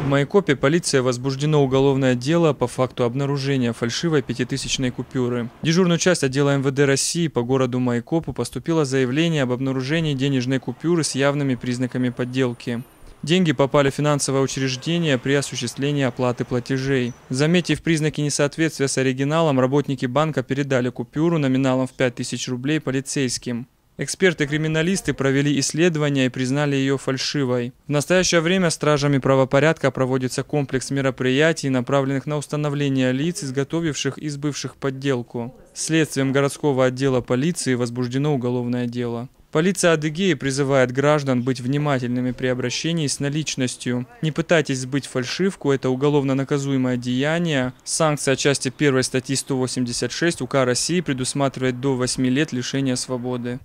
В Майкопе полиция возбуждено уголовное дело по факту обнаружения фальшивой пятитысячной купюры. дежурную часть отдела МВД России по городу Майкопу поступило заявление об обнаружении денежной купюры с явными признаками подделки. Деньги попали в финансовое учреждение при осуществлении оплаты платежей. Заметив признаки несоответствия с оригиналом, работники банка передали купюру номиналом в 5000 рублей полицейским. Эксперты-криминалисты провели исследование и признали ее фальшивой. В настоящее время стражами правопорядка проводится комплекс мероприятий, направленных на установление лиц, изготовивших и сбывших подделку. Следствием городского отдела полиции возбуждено уголовное дело. Полиция Адыгеи призывает граждан быть внимательными при обращении с наличностью. Не пытайтесь сбыть фальшивку, это уголовно наказуемое деяние. Санкция части 1 статьи 186 УК России предусматривает до 8 лет лишения свободы.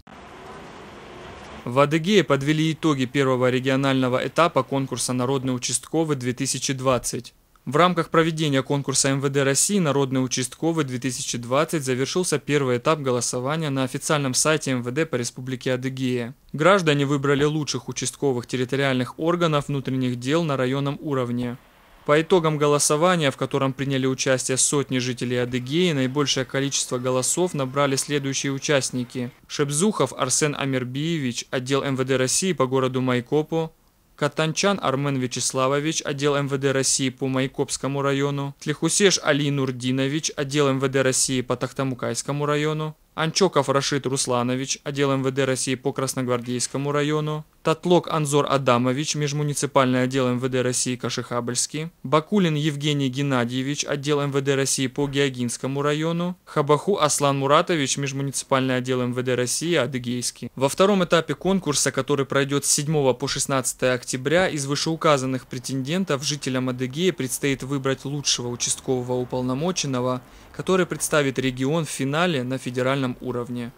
В Адыгее подвели итоги первого регионального этапа конкурса «Народный участковый-2020». В рамках проведения конкурса МВД России «Народный участковый 2020» завершился первый этап голосования на официальном сайте МВД по Республике Адыгея. Граждане выбрали лучших участковых территориальных органов внутренних дел на районном уровне. По итогам голосования, в котором приняли участие сотни жителей Адыгеи, наибольшее количество голосов набрали следующие участники. Шебзухов Арсен Амирбиевич, отдел МВД России по городу Майкопу, Катанчан Армен Вячеславович, отдел МВД России по Майкопскому району, Тлихусеш Али Нурдинович, отдел МВД России по Тахтамукайскому району, Анчоков Рашид Русланович, отдел МВД России по Красногвардейскому району, Татлок Анзор Адамович, межмуниципальный отдел МВД России Кашихабльский, Бакулин Евгений Геннадьевич, отдел МВД России по Геогинскому району, Хабаху Аслан Муратович, межмуниципальный отдел МВД России Адыгейский. Во втором этапе конкурса, который пройдет с 7 по 16 октября, из вышеуказанных претендентов жителям Адыгеи предстоит выбрать лучшего участкового уполномоченного, который представит регион в финале на федеральном уровне.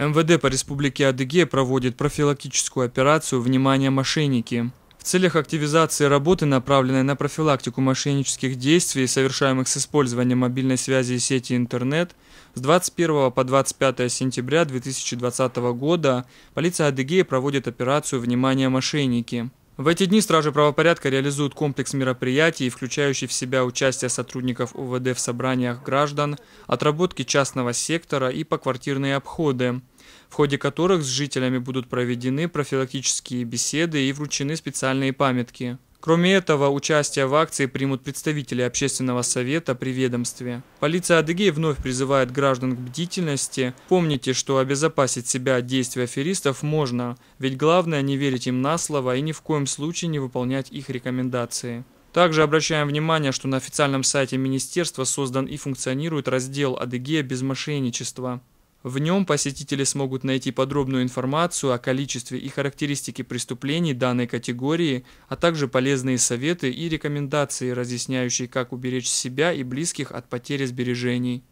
МВД по Республике Адыгея проводит профилактическую операцию «Внимание, мошенники!» В целях активизации работы, направленной на профилактику мошеннических действий, совершаемых с использованием мобильной связи и сети интернет, с 21 по 25 сентября 2020 года полиция Адыгея проводит операцию «Внимание, мошенники!». В эти дни стражи правопорядка реализуют комплекс мероприятий, включающий в себя участие сотрудников УВД в собраниях граждан, отработки частного сектора и поквартирные обходы в ходе которых с жителями будут проведены профилактические беседы и вручены специальные памятки. Кроме этого, участие в акции примут представители общественного совета при ведомстве. Полиция Адыгеи вновь призывает граждан к бдительности. Помните, что обезопасить себя от действий аферистов можно, ведь главное не верить им на слово и ни в коем случае не выполнять их рекомендации. Также обращаем внимание, что на официальном сайте министерства создан и функционирует раздел «Адыгея без мошенничества». В нем посетители смогут найти подробную информацию о количестве и характеристике преступлений данной категории, а также полезные советы и рекомендации, разъясняющие, как уберечь себя и близких от потери сбережений.